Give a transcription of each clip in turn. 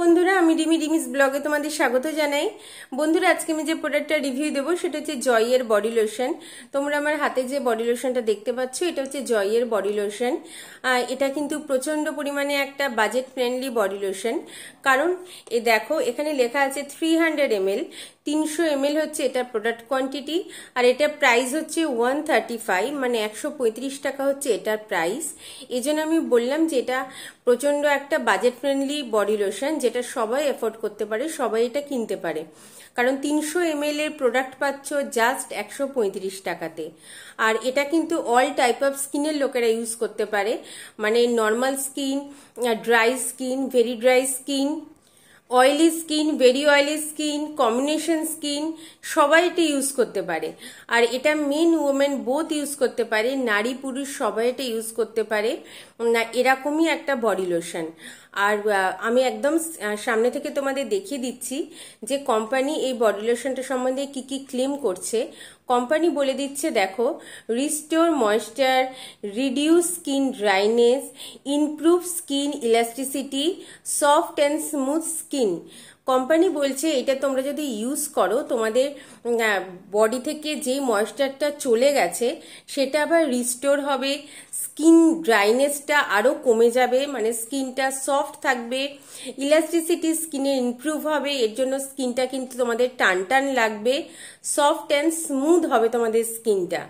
বন্ধুরা আমি ডিমি ডিমিস ব্লগে তোমাদের স্বাগত জানাই বন্ধুরা আজকে আমি যে প্রোডাক্টটা রিভিউ দেবো সেটা হচ্ছে জয়ের বডি লোশন তোমরা আমার হাতে যে বডি লোশনটা দেখতে পাচ্ছ এটা হচ্ছে জয়ের বডি লোশন এটা কিন্তু প্রচন্ড পরিমাণে একটা বাজেট ফ্রেন্ডলি বডি লোশন কারণ এ দেখো এখানে লেখা আছে থ্রি হান্ড্রেড এমএল তিনশো এমএল হচ্ছে এটার প্রোডাক্ট কোয়ান্টিটি আর এটার প্রাইস হচ্ছে ওয়ান থার্টি ফাইভ মানে একশো টাকা হচ্ছে এটার প্রাইস এই আমি বললাম যে এটা প্রচণ্ড একটা বাজেট ফ্রেন্ডলি বডি লোশন যেটা সবাই এফোর্ড করতে পারে সবাই এটা কিনতে পারে কারণ তিনশো এম এর প্রোডাক্ট পাচ্ছ জাস্ট একশো পঁয়ত্রিশ টাকাতে আর এটা কিন্তু অল টাইপ অফ স্কিনের লোকেরা ইউজ করতে পারে মানে normal skin dry skin very dry skin oily skin very oily skin combination skin সবাই এটা ইউজ করতে পারে আর এটা মেন ওমেন বোথ ইউজ করতে পারে নারী পুরুষ সবাই এটা ইউজ করতে পারে না এরকমই একটা বডি লোশন আর আমি একদম সামনে থেকে তোমাদের দেখিয়ে দিচ্ছি যে কোম্পানি এই বডি লোশনটা সম্বন্ধে কি কি ক্লেম করছে কোম্পানি বলে দিচ্ছে দেখো restore moisture reduce skin dryness improve skin elasticity soft and smooth skin company বলছে এটা তোমরা যদি ইউজ করো তোমাদের বডি থেকে যে ময়েশ্চারটা চলে গেছে সেটা আবার রিস্টোর হবে স্কিন ড্রাইনেসটা আরও কমে যাবে মানে স্কিনটা সফট থাকবে ইলাস্টিসিটি স্কিনে ইমপ্রুভ হবে এর জন্য স্কিনটা কিন্তু তোমাদের টান টান লাগবে সফট অ্যান্ড স্মুথ হবে তোমাদের স্কিনটা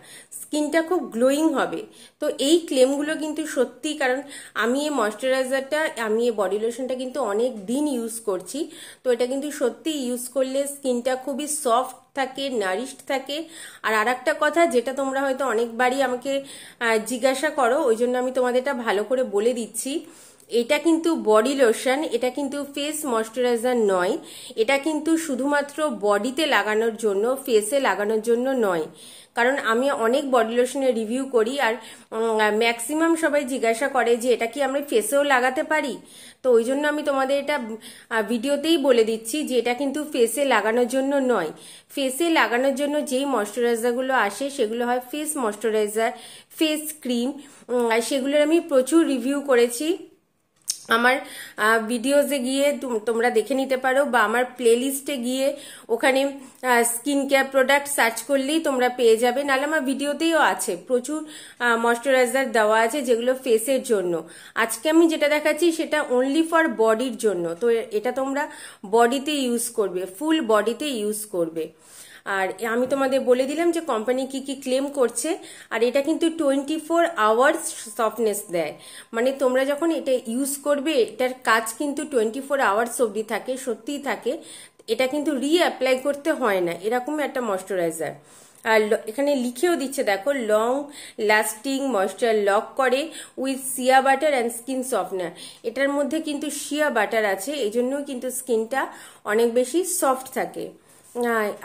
স্কিনটা খুব গ্লোয়িং হবে তো এই ক্লেমগুলো কিন্তু সত্যি কারণ আমি এই ময়শ্চারাইজারটা আমি এই বডি লোশনটা কিন্তু অনেক দিন ইউজ করছি তো এটা কিন্তু সত্যি ইউজ করলে স্কিনটা খুবই সফট থাকে নারিশড থাকে আর আর একটা কথা যেটা তোমরা হয়তো অনেকবারই আমাকে জিজ্ঞাসা করো ওই জন্য আমি তোমাদের এটা ভালো করে বলে দিচ্ছি এটা কিন্তু বডি লোশন এটা কিন্তু ফেস ময়শ্চারাইজার নয় এটা কিন্তু শুধুমাত্র বডিতে লাগানোর জন্য ফেসে লাগানোর জন্য নয় কারণ আমি অনেক বডি লোশনের রিভিউ করি আর ম্যাক্সিমাম সবাই জিজ্ঞাসা করে যে এটা কি আমরা ফেসেও লাগাতে পারি তো ওই জন্য আমি তোমাদের এটা ভিডিওতেই বলে দিচ্ছি যে এটা কিন্তু ফেসে লাগানোর জন্য নয় ফেসে লাগানোর জন্য যেই ময়শ্চারাইজারগুলো আসে সেগুলো হয় ফেস ময়শ্চারাইজার ফেস ক্রিম সেগুলোর আমি প্রচুর রিভিউ করেছি আমার ভিডিওসে গিয়ে তোমরা দেখে নিতে পারো বা আমার প্লেলিস্টে গিয়ে ওখানে স্কিন কেয়ার প্রোডাক্ট সার্চ করলেই তোমরা পেয়ে যাবে নাহলে আমার ভিডিওতেও আছে প্রচুর ময়শ্চারাইজার দেওয়া আছে যেগুলো ফেসের জন্য আজকে আমি যেটা দেখাচ্ছি সেটা অনলি ফর বডির জন্য তো এটা তোমরা বডিতে ইউজ করবে ফুল বডিতে ইউজ করবে আর আমি তোমাদের বলে দিলাম যে কোম্পানি কি কি ক্লেম করছে আর এটা কিন্তু টোয়েন্টি ফোর আওয়ার্স সফটনেস দেয় মানে তোমরা যখন এটা ইউজ করবে এটার কাজ কিন্তু টোয়েন্টি ফোর আওয়ার্স অবধি থাকে সত্যিই থাকে এটা কিন্তু রি অ্যাপ্লাই করতে হয় না এরকম একটা ময়শ্চারাইজার আর এখানে লিখেও দিচ্ছে দেখো লং লাস্টিং ময়শ্চার লক করে with shea butter and skin softener এটার মধ্যে কিন্তু শিয়া বাটার আছে এই জন্যও কিন্তু স্কিনটা অনেক বেশি সফট থাকে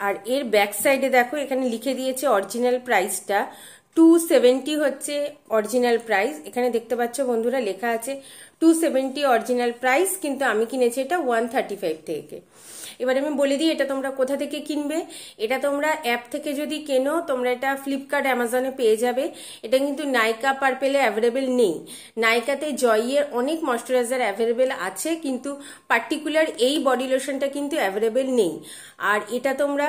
আর এর ব্যাক সাইডে দেখো এখানে লিখে দিয়েছে অরিজিনাল প্রাইসটা টু সেভেন্টি হচ্ছে অরিজিনাল প্রাইস এখানে দেখতে পাচ্ছ বন্ধুরা লেখা আছে টু সেভেন্টি অরিজিনাল প্রাইস কিন্তু আমি কিনেছি এটা ওয়ান থার্টি ফাইভ থেকে এবার আমি বলে দিই এটা তোমরা কোথা থেকে কিনবে এটা তোমরা অ্যাপ থেকে যদি কেনো তোমরা এটা ফ্লিপকার্ট অ্যামাজনে পেয়ে যাবে এটা কিন্তু নাইকা পার্পেলে অ্যাভেলেবেল নেই নাইকাতে জয়ের অনেক ময়শ্চারাইজার অ্যাভেলেবেল আছে কিন্তু পার্টিকুলার এই বডি লোশনটা কিন্তু অ্যাভেলেবেল নেই আর এটা তোমরা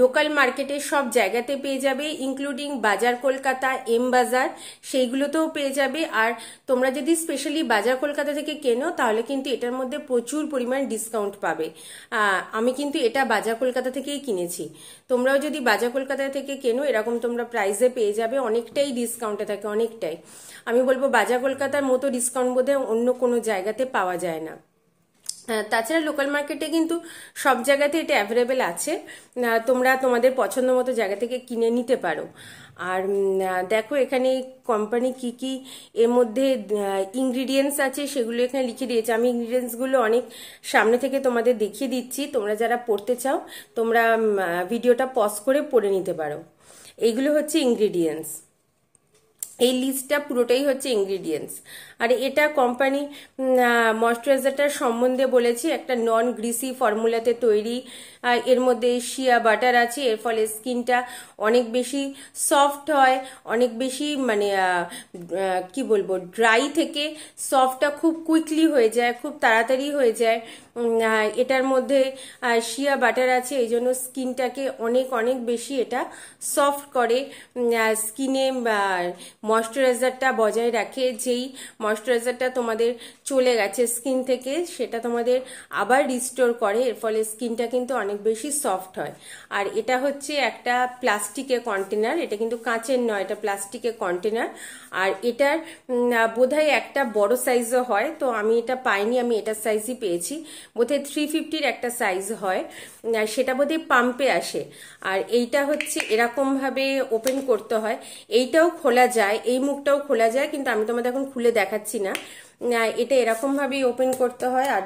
লোকাল মার্কেটে সব জায়গাতে পেয়ে যাবে ইনক্লুডিং বাজার বাজার কলকাতা এম বাজার সেইগুলোতেও পেয়ে যাবে আর তোমরা যদি স্পেশালি বাজার কলকাতা থেকে কেনো তাহলে কিন্তু এটার মধ্যে প্রচুর পরিমাণ ডিসকাউন্ট পাবে আমি কিন্তু এটা বাজার কলকাতা থেকেই কিনেছি তোমরাও যদি বাজার কলকাতা থেকে কেনো এরকম তোমরা প্রাইসে পেয়ে যাবে অনেকটাই ডিসকাউন্টে থাকে অনেকটাই আমি বলবো বাজার কলকাতার মতো ডিসকাউন্ট বোধহয় অন্য কোনো জায়গাতে পাওয়া যায় না তাছাড়া লোকাল মার্কেটে কিন্তু সব জায়গাতে এটা অ্যাভেলেবেল আছে তোমরা তোমাদের পছন্দ মতো জায়গা থেকে কিনে নিতে পারো আর দেখো এখানে কোম্পানি কি কি এর মধ্যে ইনগ্রিডিয়েন্টস আছে সেগুলো এখানে লিখে দিয়েছে আমি ইনগ্রিডিয়েন্টসগুলো অনেক সামনে থেকে তোমাদের দেখিয়ে দিচ্ছি তোমরা যারা পড়তে চাও তোমরা ভিডিওটা পজ করে পড়ে নিতে পারো এইগুলো হচ্ছে ইনগ্রিডিয়েন্টস এই লিস্টটা পুরোটাই হচ্ছে ইনগ্রিডিয়েন্টস আর এটা কোম্পানি ময়শ্চারাইজারটার সম্বন্ধে বলেছি একটা নন গ্রিসি ফর্মুলাতে তৈরি এর মধ্যে শিয়া বাটার আছে এর ফলে স্কিনটা অনেক বেশি সফট হয় অনেক বেশি মানে কি বলবো ড্রাই থেকে সফটটা খুব কুইকলি হয়ে যায় খুব তাড়াতাড়ি হয়ে যায় এটার মধ্যে শিয়া বাটার আছে এই জন্য স্কিনটাকে অনেক অনেক বেশি এটা সফট করে স্কিনে ময়শ্চারাইজারটা বজায় রাখে যেই ময়শ্চারাইজারটা তোমাদের চলে গেছে স্কিন থেকে সেটা তোমাদের আবার রিস্টোর করে এর ফলে স্কিনটা কিন্তু অনেক অনেক বেশি সফট হয় আর এটা হচ্ছে একটা প্লাস্টিকের কন্টেনার এটা কিন্তু কাঁচের নয় এটা প্লাস্টিকের কন্টেনার আর এটার বোধহয় একটা বড় সাইজও হয় তো আমি এটা পাইনি আমি এটার সাইজই পেয়েছি বোধহয় থ্রি ফিফটির একটা সাইজ হয় সেটা বোধহয় পাম্পে আসে আর এইটা হচ্ছে এরকমভাবে ওপেন করতে হয় এইটাও খোলা যায় এই মুখটাও খোলা যায় কিন্তু আমি তোমাদের এখন খুলে দেখাচ্ছি না এটা এরকমভাবেই ওপেন করতে হয় আর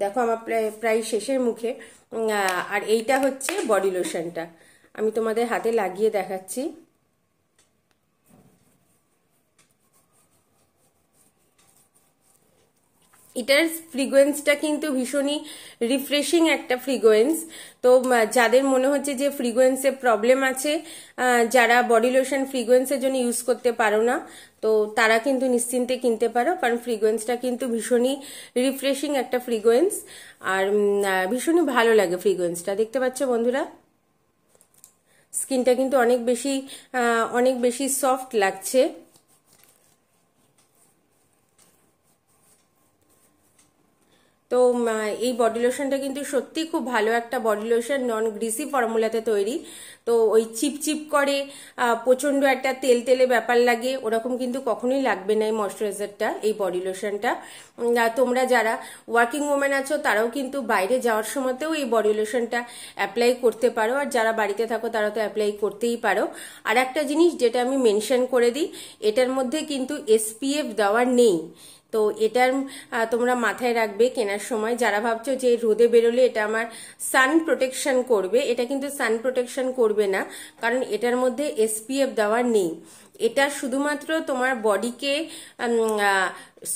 দেখো আমার প্রায় প্রায় শেষের মুখে আর এইটা হচ্ছে বডি লোশনটা আমি তোমাদের হাতে লাগিয়ে দেখাচ্ছি এটার ফ্রিগুয়েন্সটা কিন্তু ভীষণই রিফ্রেশিং একটা ফ্রিকোয়েন্স তো যাদের মনে হচ্ছে যে ফ্রিগুয়েন্সে প্রবলেম আছে যারা বডি লোশন ফ্রিকোয়েন্সের জন্য ইউজ করতে পারো না তো তারা কিন্তু নিশ্চিন্তে কিনতে পারো কারণ ফ্রিকোয়েন্সটা কিন্তু ভীষণই রিফ্রেশিং একটা ফ্রিকোয়েন্স আর ভীষণই ভালো লাগে ফ্রিকোয়েন্সটা দেখতে পাচ্ছ বন্ধুরা স্কিনটা কিন্তু অনেক বেশি অনেক বেশি সফট লাগছে তো এই বডি লোশনটা কিন্তু সত্যি খুব ভালো একটা বডি লোশন নন গ্রিসি ফর্মুলাতে তৈরি তো ওই চিপচিপ করে প্রচণ্ড একটা তেল তেলে ব্যাপার লাগে ওরকম কিন্তু কখনোই লাগবে না এই ময়শ্চারাইজারটা এই বডি লোশনটা তোমরা যারা ওয়ার্কিং ওমেন আছো তারাও কিন্তু বাইরে যাওয়ার সময়তেও এই বডি লোশনটা অ্যাপ্লাই করতে পারো আর যারা বাড়িতে থাকো তারা তো অ্যাপ্লাই করতেই পারো আর একটা জিনিস যেটা আমি মেনশন করে দিই এটার মধ্যে কিন্তু এসপিএফ দেওয়ার নেই তো এটার তোমরা মাথায় রাখবে কেনার সময় যারা ভাবছো যে রোদে বেরোলে এটা আমার সান প্রোটেকশন করবে এটা কিন্তু সান প্রোটেকশন করবে করবে না কারণ এটার মধ্যে এসপিএফ দেওয়ার নেই এটা শুধুমাত্র তোমার বডিকে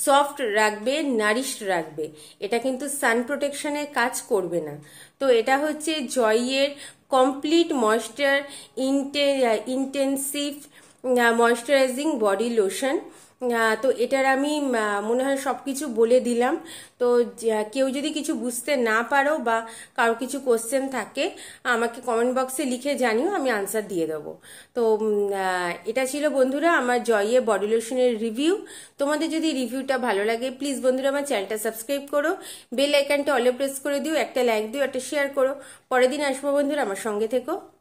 সফট রাখবে নারিশ রাখবে এটা কিন্তু সান প্রোটেকশনে কাজ করবে না তো এটা হচ্ছে জয়ের কমপ্লিট ময়েশ্চার ইনটে ইন্টেন্সিভ ময়েশ্চারাইজিং বডি লোশন তো এটার আমি মনে হয় সব কিছু বলে দিলাম তো কেউ যদি কিছু বুঝতে না পারো বা কারো কিছু কোশ্চেন থাকে আমাকে কমেন্ট বক্সে লিখে জানিও আমি আনসার দিয়ে দেবো তো এটা ছিল বন্ধুরা আমার জয়ে বডি লোশনের রিভিউ তোমাদের যদি রিভিউটা ভালো লাগে প্লিজ বন্ধুরা আমার চ্যানেলটা সাবস্ক্রাইব করো বেল আইকনটা অলে প্রেস করে দিও একটা লাইক দিও একটা শেয়ার করো পরের দিন আসবো বন্ধুরা আমার সঙ্গে থেকো